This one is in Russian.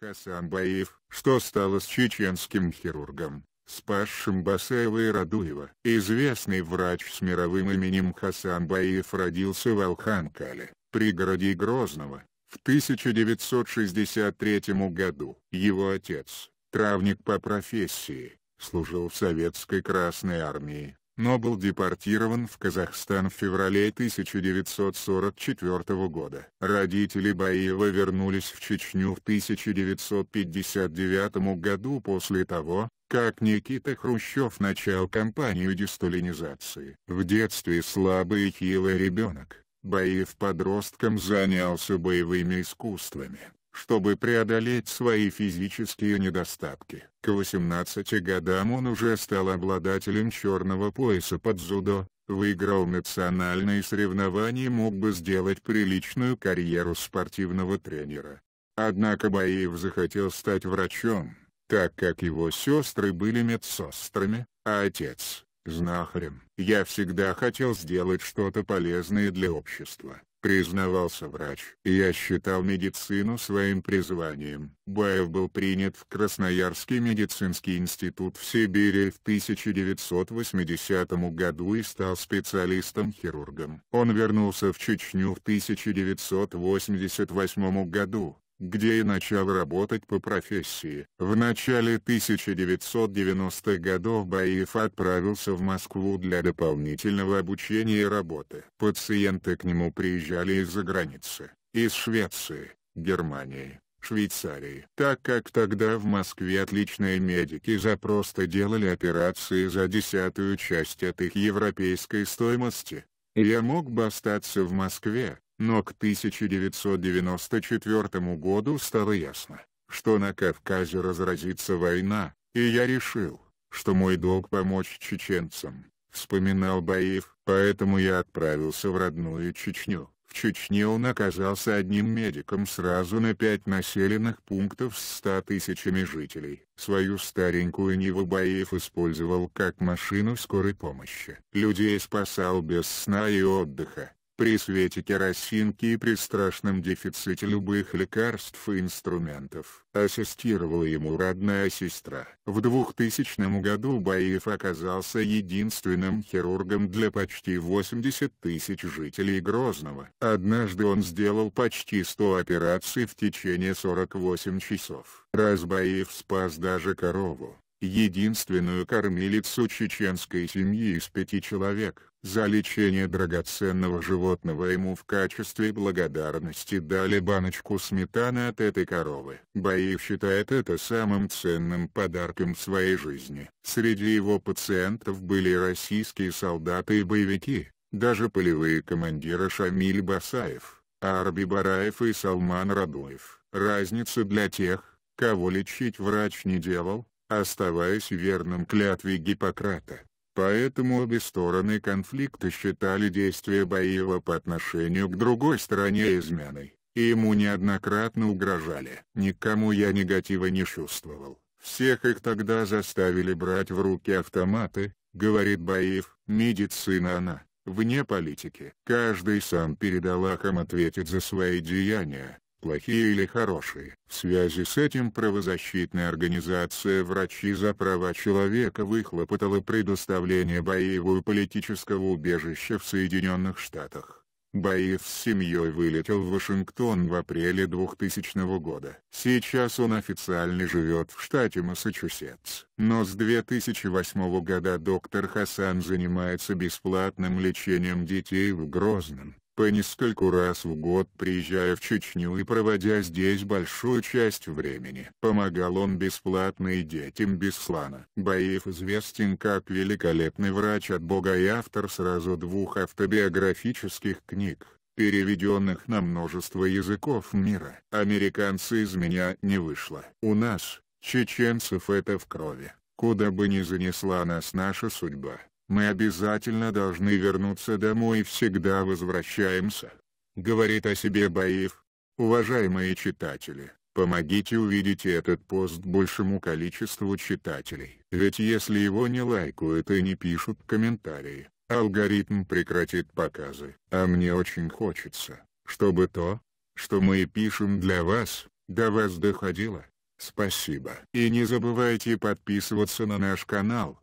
Хасан Баев, что стало с чеченским хирургом, спасшим Басаева и Радуева. Известный врач с мировым именем Хасан Баев родился в Алханкале, пригороде Грозного, в 1963 году. Его отец, травник по профессии, служил в Советской Красной Армии, но был депортирован в Казахстан в феврале 1944 года. Родители Баиева вернулись в Чечню в 1959 году после того, как Никита Хрущев начал кампанию десталинизации. В детстве слабый и хилый ребенок, Баиев подростком занялся боевыми искусствами чтобы преодолеть свои физические недостатки. К 18 годам он уже стал обладателем черного пояса под дзюдо, выиграл национальные соревнования и мог бы сделать приличную карьеру спортивного тренера. Однако Баеев захотел стать врачом, так как его сестры были медсестрами, а отец — знахарем. «Я всегда хотел сделать что-то полезное для общества», признавался врач. «Я считал медицину своим призванием». Баев был принят в Красноярский медицинский институт в Сибири в 1980 году и стал специалистом-хирургом. Он вернулся в Чечню в 1988 году, где и начал работать по профессии. В начале 1990-х годов Баиф отправился в Москву для дополнительного обучения и работы. Пациенты к нему приезжали из-за границы, из Швеции, Германии. Швейцарии. Так как тогда в Москве отличные медики за просто делали операции за десятую часть от их европейской стоимости, я мог бы остаться в Москве, но к 1994 году стало ясно, что на Кавказе разразится война, и я решил, что мой долг помочь чеченцам, вспоминал Баев, поэтому я отправился в родную Чечню. В Чечне он оказался одним медиком сразу на пять населенных пунктов с 100 тысячами жителей. Свою старенькую Ниву Баев использовал как машину скорой помощи. Людей спасал без сна и отдыха. При свете керосинки и при страшном дефиците любых лекарств и инструментов ассистировала ему родная сестра. В 2000 году Баев оказался единственным хирургом для почти 80 тысяч жителей Грозного. Однажды он сделал почти 100 операций в течение 48 часов. Раз Баев спас даже корову единственную кормилицу чеченской семьи из пяти человек. За лечение драгоценного животного ему в качестве благодарности дали баночку сметаны от этой коровы. Баев считает это самым ценным подарком в своей жизни. Среди его пациентов были российские солдаты и боевики, даже полевые командиры Шамиль Басаев, Арби Бараев и Салман Радуев. Разница для тех, кого лечить врач не делал, оставаясь верным клятве Гиппократа. Поэтому обе стороны конфликта считали действия Баева по отношению к другой стороне изменой, и ему неоднократно угрожали. Никому я негатива не чувствовал. Всех их тогда заставили брать в руки автоматы, говорит Баев. Медицина она, вне политики. Каждый сам перед Аллахом ответит за свои деяния, плохие или хорошие. В связи с этим правозащитная организация «Врачи за права человека» выхлопотала предоставление Баеву политического убежища в Соединенных Штатах. Баев с семьей вылетел в Вашингтон в апреле 2000 года. Сейчас он официально живет в штате Массачусетс. Но с 2008 года доктор Хасан занимается бесплатным лечением детей в Грозном по нескольку раз в год приезжая в Чечню и проводя здесь большую часть времени. Помогал он бесплатно и детям Беслана. Баев известен как великолепный врач от Бога и автор сразу двух автобиографических книг переведенных на множество языков мира. Американцы из меня не вышло. У нас, чеченцев это в крови, куда бы ни занесла нас наша судьба. Мы обязательно должны вернуться домой и всегда возвращаемся. Говорит о себе Баив. Уважаемые читатели, помогите увидеть этот пост большему количеству читателей. Ведь если его не лайкают и не пишут комментарии, алгоритм прекратит показы. А мне очень хочется, чтобы то, что мы пишем для вас, до вас доходило. Спасибо. И не забывайте подписываться на наш канал